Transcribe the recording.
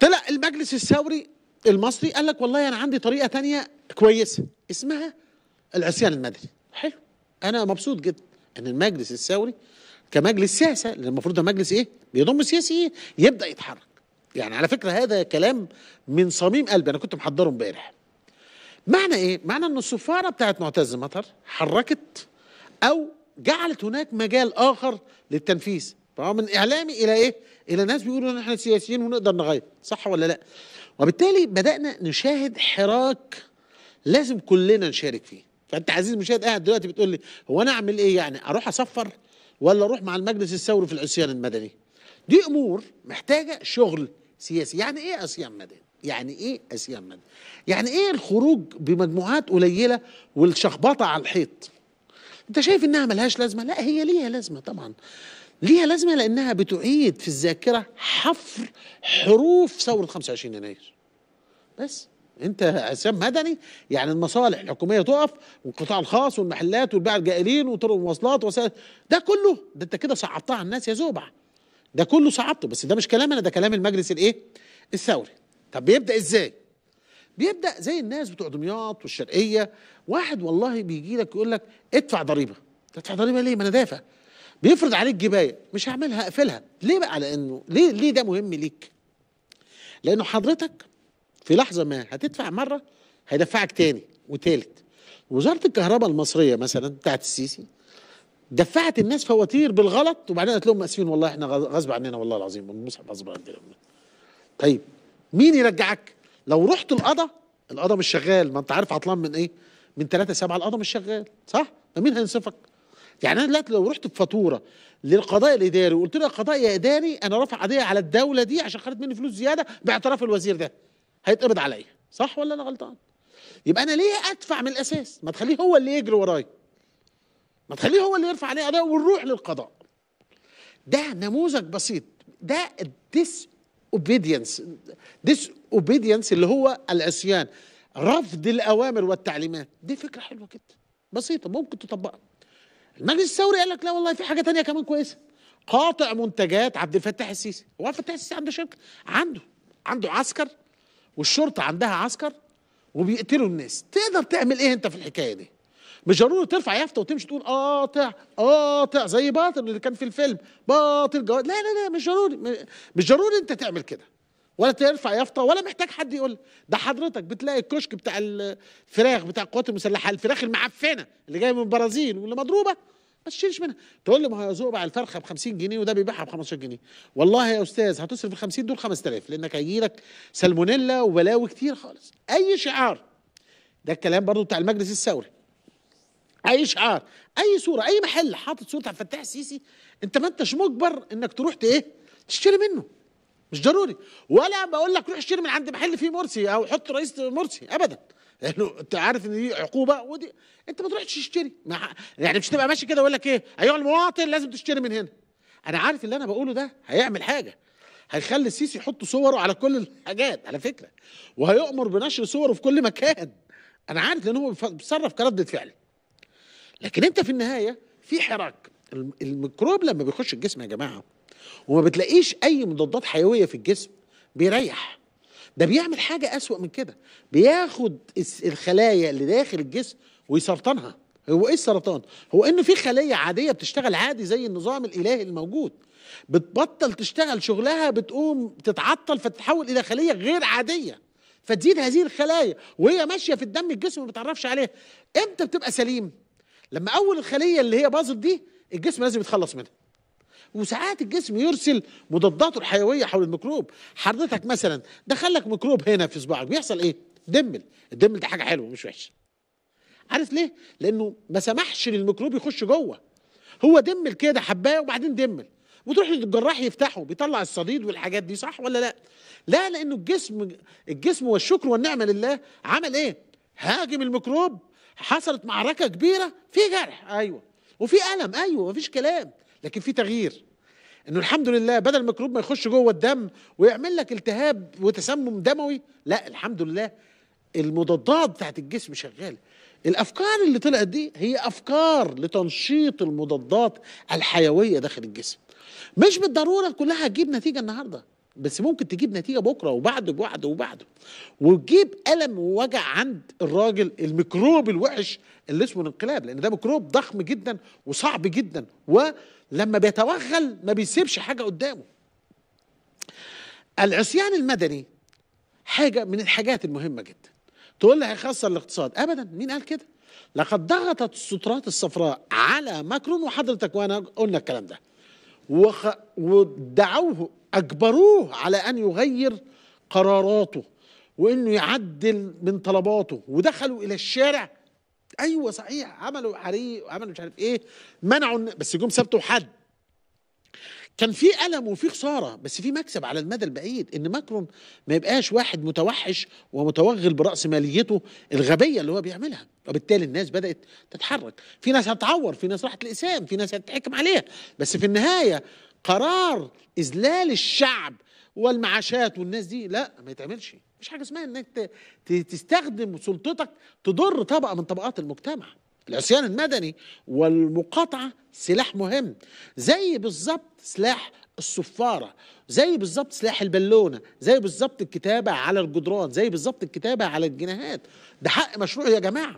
طلع المجلس الثوري المصري قال لك والله انا عندي طريقه تانية كويسه اسمها العصيان المدني حلو انا مبسوط جدا ان المجلس الثوري كمجلس سياسه اللي المفروض ده مجلس ايه بيضم سياسيين إيه؟ يبدا يتحرك يعني على فكره هذا كلام من صميم قلبي انا كنت محضره امبارح معنى ايه معنى ان السفاره بتاعت معتز مطر حركت او جعلت هناك مجال اخر للتنفيذ تمام من اعلامي الى ايه؟ الى ناس بيقولوا ان احنا سياسيين ونقدر نغير صح ولا لا؟ وبالتالي بدانا نشاهد حراك لازم كلنا نشارك فيه فانت عزيزي المشاهد قاعد دلوقتي بتقول لي هو انا اعمل ايه يعني اروح اصفر ولا اروح مع المجلس الثوري في العصيان المدني دي امور محتاجه شغل سياسي يعني ايه عصيان مدني يعني ايه عصيان مدني يعني ايه الخروج بمجموعات قليله والشخبطه على الحيط انت شايف انها ملهاش لازمه لا هي ليها لازمه طبعا ليها لازمه لانها بتعيد في الذاكره حفر حروف ثوره 25 يناير بس انت حساب مدني يعني المصالح الحكوميه تقف والقطاع الخاص والمحلات والبيع الجائلين وطرق المواصلات وسائل ده كله ده انت كده صعبتها على الناس يا زوبع ده كله صعبته بس ده مش كلام انا ده كلام المجلس الايه الثوري طب بيبدا ازاي بيبدا زي الناس بتوع دمياط والشرقيه واحد والله بيجي لك يقول لك ادفع ضريبه تدفع ضريبه ليه ما انا دافع بيفرض عليك جبايه مش هعملها اقفلها ليه بقى لانه ليه ليه ده مهم ليك لانه حضرتك في لحظه ما هتدفع مره هيدفعك تاني وتالت وزاره الكهرباء المصريه مثلا بتاعت السيسي دفعت الناس فواتير بالغلط وبعدين قالت لهم اسفين والله احنا غصب عننا والله العظيم المصحف غصب عننا طيب مين يرجعك لو رحت القضاء القضاء مش شغال ما انت عارف عطلان من ايه من 3 7 القضاء مش شغال صح فمين هينصفك يعني انا دلوقتي لو رحت بفاتوره للقضاء الاداري وقلت له يا قضاء يا اداري انا رافع قضيه على الدوله دي عشان خدت مني فلوس زياده باعتراف الوزير ده هيتقبض عليا صح ولا انا غلطان يبقى انا ليه ادفع من الاساس ما تخليه هو اللي يجري ورايا ما تخليه هو اللي يرفع عليه قضيه ونروح للقضاء ده نموذج بسيط ده الديس اوبيدينس ديس اوبيدينس اللي هو العصيان رفض الاوامر والتعليمات دي فكره حلوه جدا بسيطه ممكن تطبقها المجلس الثوري قال لك لا والله في حاجه تانية كمان كويسه قاطع منتجات عبد الفتاح السيسي هو عبد الفتاح السيسي عنده شركه عنده عنده عسكر والشرطه عندها عسكر وبيقتلوا الناس تقدر تعمل ايه انت في الحكايه دي مش ضروري ترفع يافطه وتمشي تقول قاطع قاطع زي باطل اللي كان في الفيلم باطل جواد لا لا لا مش ضروري مش ضروري انت تعمل كده ولا ترفع يافطه ولا محتاج حد يقول ده حضرتك بتلاقي الكشك بتاع الفراخ بتاع القوات المسلحه الفراخ المعفنه اللي جايه من البرازيل واللي مضروبه ما تشيلش منها تقول لي ما هو يذوق بقى الفرخه ب 50 جنيه وده بيبيعها ب 15 جنيه والله يا استاذ هتصرف ال 50 دول 5000 لانك هيجي لك سالمونيلا وبلاوي كتير خالص اي شعار ده الكلام برضو بتاع المجلس الثوري اي شعار اي صوره اي محل حاطط صوره عبد الفتاح السيسي انت ما انتش مجبر انك تروح ايه تشتري منه مش ضروري ولا بقول لك روح اشتري من عند محل فيه مرسي او حط رئيس مرسي ابدا لانه يعني انت عارف ان دي عقوبه ودي انت ما تروحش تشتري يعني مش تبقى ماشي كده ويقول لك ايه ايها المواطن لازم تشتري من هنا انا عارف اللي انا بقوله ده هيعمل حاجه هيخلي السيسي يحط صوره على كل الحاجات على فكره وهيؤمر بنشر صوره في كل مكان انا عارف لان هو بيتصرف كرده فعل لكن انت في النهايه في حراك الميكروب لما بيخش الجسم يا جماعه وما بتلاقيش اي مضادات حيويه في الجسم بيريح ده بيعمل حاجه اسوا من كده بياخد الخلايا اللي داخل الجسم ويسرطنها هو ايه السرطان هو ان في خليه عاديه بتشتغل عادي زي النظام الالهي الموجود بتبطل تشتغل شغلها بتقوم تتعطل فتتحول الى خليه غير عاديه فتزيد هذه الخلايا وهي ماشيه في الدم الجسم ما بيتعرفش عليها امتى بتبقى سليم لما اول الخليه اللي هي باظت دي الجسم لازم يتخلص منها وساعات الجسم يرسل مضاداته الحيويه حول الميكروب حضرتك مثلا دخل لك ميكروب هنا في صباعك بيحصل ايه دمل الدمل ده حاجه حلوه مش وحشه عارف ليه لانه ما سمحش للميكروب يخش جوه هو دمل كده حبايه وبعدين دمل وتروح للجراح يفتحه بيطلع الصديد والحاجات دي صح ولا لا لا لانه الجسم الجسم والشكر والنعمه لله عمل ايه هاجم الميكروب حصلت معركه كبيره في جرح ايوه وفي الم ايوه مفيش كلام لكن في تغيير انه الحمد لله بدل الميكروب ما يخش جوه الدم ويعمل لك التهاب وتسمم دموي لا الحمد لله المضادات بتاعت الجسم شغاله الافكار اللي طلعت دي هي افكار لتنشيط المضادات الحيويه داخل الجسم مش بالضروره كلها هتجيب نتيجه النهارده بس ممكن تجيب نتيجه بكره وبعده وبعده وبعده وتجيب الم ووجع عند الراجل الميكروب الوحش اللي اسمه الانقلاب لان ده ميكروب ضخم جدا وصعب جدا ولما بيتوغل ما بيسيبش حاجه قدامه العصيان المدني حاجه من الحاجات المهمه جدا تقول لي هيخسر الاقتصاد ابدا مين قال كده لقد ضغطت السترات الصفراء على ماكرون وحضرتك وانا قلنا الكلام ده وخ... ودعوه اجبروه على ان يغير قراراته وانه يعدل من طلباته ودخلوا الى الشارع ايوه صحيح عملوا حريق وعملوا مش عارف ايه منعوا بس جم سبتوا حد كان في الم وفي خساره بس في مكسب على المدى البعيد ان ماكرون ما يبقاش واحد متوحش ومتوغل براس ماليته الغبيه اللي هو بيعملها وبالتالي الناس بدات تتحرك في ناس هتعور في ناس راحت لقسام في ناس هتتحكم عليها بس في النهايه قرار اذلال الشعب والمعاشات والناس دي لا ما يتعملش مش حاجه اسمها انك تستخدم سلطتك تضر طبقه من طبقات المجتمع العصيان المدني والمقاطعه سلاح مهم زي بالظبط سلاح الصفاره زي بالظبط سلاح البالونه زي بالظبط الكتابه على الجدران زي بالظبط الكتابه على الجناهات ده حق مشروع يا جماعه